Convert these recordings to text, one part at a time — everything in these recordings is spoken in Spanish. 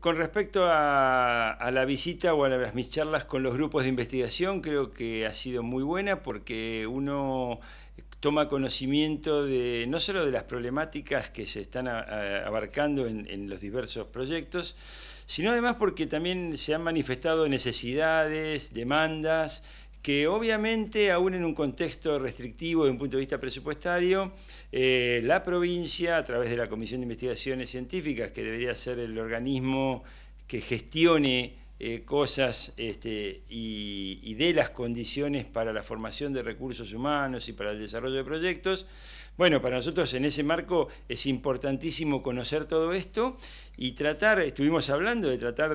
Con respecto a, la visita o a las, mis charlas con los grupos de investigación, creo que ha sido muy buena porque uno eh, toma conocimiento de no solo de las problemáticas que se están abarcando en, en, los diversos proyectos, sino además porque también se han manifestado necesidades, demandas que obviamente, aún en un contexto restrictivo desde un punto de vista presupuestario, eh, la provincia, a través de la Comisión de Investigaciones Científicas, que debería ser el organismo que gestione eh, cosas este, y, dé las condiciones para la formación de recursos humanos y para el desarrollo de proyectos. Bueno, para nosotros en ese marco es importantísimo conocer todo esto y tratar, estuvimos hablando de tratar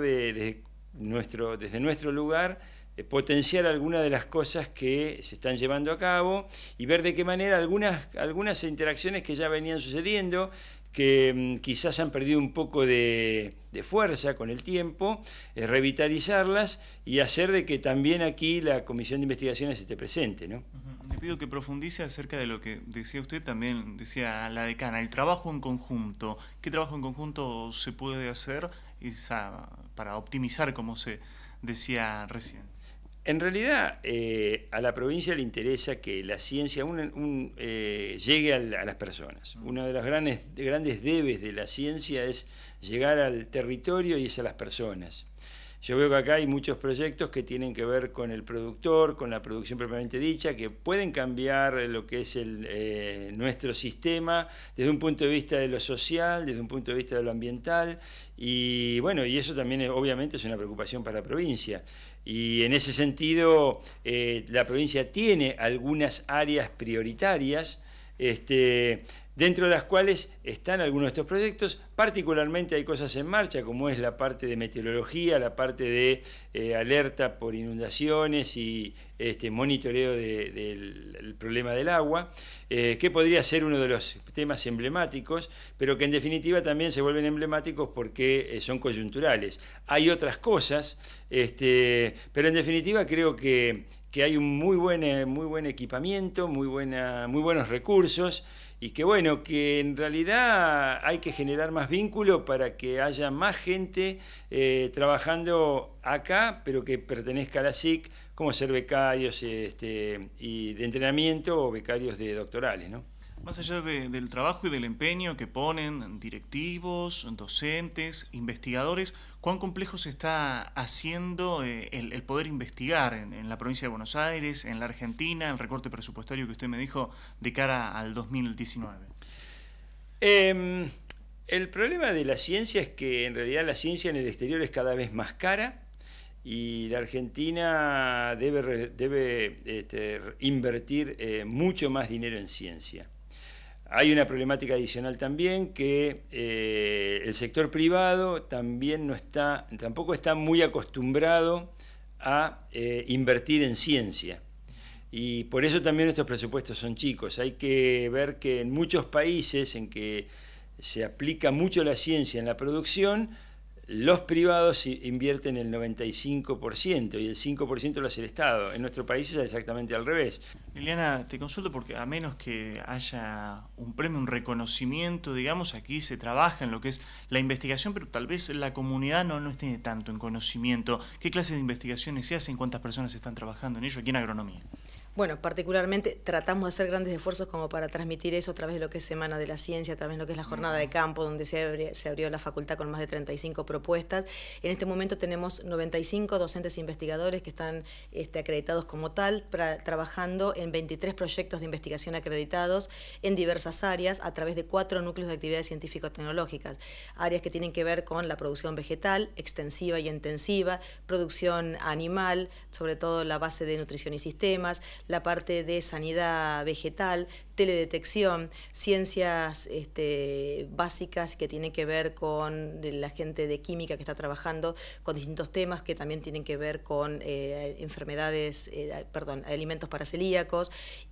nuestro, desde nuestro lugar, eh, potenciar algunas de las cosas que se están llevando a cabo y ver de qué manera algunas, algunas interacciones que ya venían sucediendo, que mm, quizás han perdido un poco de, fuerza con el tiempo, eh, revitalizarlas y hacer de que también aquí la Comisión de Investigaciones esté presente. ¿no? Le pido que profundice acerca de lo que decía usted, también decía la decana, el trabajo en conjunto. ¿Qué trabajo en conjunto se puede hacer para optimizar, como se decía recién? En realidad, eh, a la provincia le interesa que la ciencia eh, llegue a, las personas. Mm. Uno de los grandes, grandes debes de la ciencia es llegar al territorio y es a las personas. Yo veo que acá hay muchos proyectos que tienen que ver con el productor, con la producción propiamente dicha, que pueden cambiar lo que es eh, nuestro sistema desde un punto de vista de lo social, desde un punto de vista de lo ambiental, y bueno, y eso también obviamente es una preocupación para la provincia. Y en ese sentido, eh, la provincia tiene algunas áreas prioritarias. Este, dentro de las cuales están algunos de estos proyectos. Particularmente hay cosas en marcha, como es la parte de meteorología, la parte de eh, alerta por inundaciones y este, monitoreo del problema del agua, eh, que podría ser uno de los temas emblemáticos, pero que en definitiva también se vuelven emblemáticos porque eh, son coyunturales. Hay otras cosas, este, pero en definitiva creo que, que hay un muy buen, muy buen equipamiento, muy, buena, muy buenos recursos y que bueno, que en realidad hay que generar más vínculo para que haya más gente eh, trabajando acá, pero que pertenezca a la SIC, como ser becarios este, y de entrenamiento o becarios de doctorales, ¿no? Más allá del trabajo y del empeño que ponen directivos, docentes, investigadores, ¿cuán complejo se está haciendo eh, el, poder investigar en, la provincia de Buenos Aires, en la Argentina, el recorte presupuestario que usted me dijo de cara al 2019? Em, el problema de la ciencia es que en realidad la ciencia en el exterior es cada vez más cara y la Argentina debe, este, invertir eh, mucho más dinero en ciencia. Hay una problemática adicional también que eh, el sector privado también no está, tampoco está muy acostumbrado a eh, invertir en ciencia. Y por eso también estos presupuestos son chicos. Hay que ver que en muchos países en que se aplica mucho la ciencia en la producción, los privados invierten el 95% y el 5% lo hace el Estado. En nuestro país es exactamente al revés. Liliana, te consulto porque a menos que haya un premio, un reconocimiento, digamos, aquí se trabaja en lo que es la investigación, pero tal vez la comunidad no, no esté tanto en conocimiento. ¿Qué clases de investigaciones se hacen? ¿Cuántas personas están trabajando en ello aquí en agronomía? Bueno, particularmente tratamos de hacer grandes esfuerzos como para transmitir eso a través de lo que es Semana de la Ciencia, a través de lo que es la Jornada de Campo, donde se, abrió, la facultad con más de 35 propuestas. En este momento tenemos 95 docentes e investigadores que están este, acreditados como tal, trabajando en 23 proyectos de investigación acreditados en diversas áreas a través de cuatro núcleos de actividades científico-tecnológicas, áreas que tienen que ver con la producción vegetal, extensiva y intensiva, producción animal, sobre todo la base de nutrición y sistemas, la parte de sanidad vegetal, teledetección, ciencias este, básicas que tienen que ver con la gente de química que está trabajando con distintos temas que también tienen que ver con eh, enfermedades, eh, perdón, alimentos para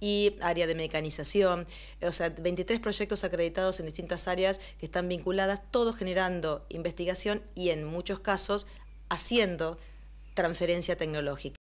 y área de mecanización. O sea, 23 proyectos acreditados en distintas áreas que están vinculadas, todos generando investigación y en muchos casos haciendo transferencia tecnológica.